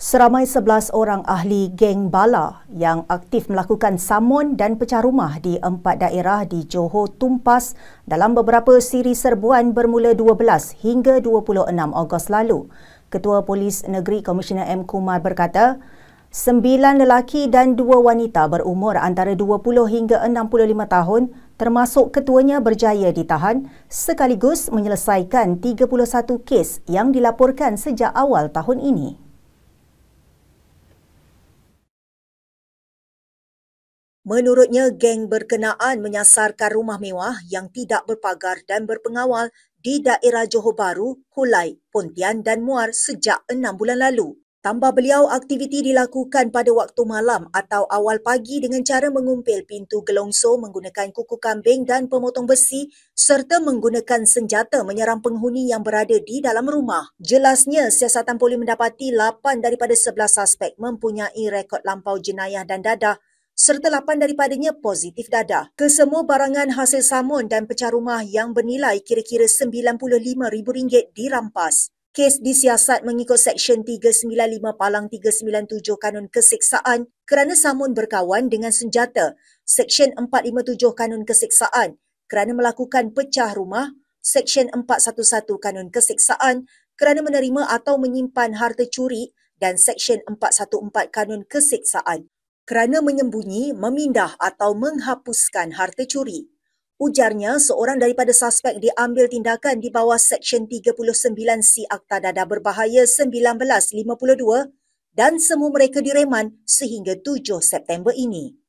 Seramai 11 orang ahli geng bala yang aktif melakukan samun dan pecah rumah di empat daerah di Johor tumpas dalam beberapa siri serbuan bermula 12 hingga 26 Ogos lalu. Ketua Polis Negeri Komisioner M. Kumar berkata, sembilan lelaki dan dua wanita berumur antara 20 hingga 65 tahun termasuk ketuanya berjaya ditahan sekaligus menyelesaikan 31 kes yang dilaporkan sejak awal tahun ini. Menurutnya, geng berkenaan menyasarkan rumah mewah yang tidak berpagar dan berpengawal di daerah Johor Bahru, Kulai, Pontian dan Muar sejak enam bulan lalu. Tambah beliau, aktiviti dilakukan pada waktu malam atau awal pagi dengan cara mengumpil pintu gelongso menggunakan kuku kambing dan pemotong besi serta menggunakan senjata menyerang penghuni yang berada di dalam rumah. Jelasnya, siasatan poli mendapati 8 daripada 11 suspek mempunyai rekod lampau jenayah dan dadah serta lapan daripadanya positif dadah. Kesemua barangan hasil samun dan pecah rumah yang bernilai kira-kira RM95,000 dirampas. Kes disiasat mengikut Seksyen 395 Palang 397 Kanun Keseksaan kerana samun berkawan dengan senjata. Seksyen 457 Kanun Keseksaan kerana melakukan pecah rumah. Seksyen 411 Kanun Keseksaan kerana menerima atau menyimpan harta curi dan Seksyen 414 Kanun Keseksaan kerana menyembunyi, memindah atau menghapuskan harta curi. Ujarnya, seorang daripada suspek diambil tindakan di bawah Seksyen 39C Akta Dada Berbahaya 1952 dan semua mereka direman sehingga 7 September ini.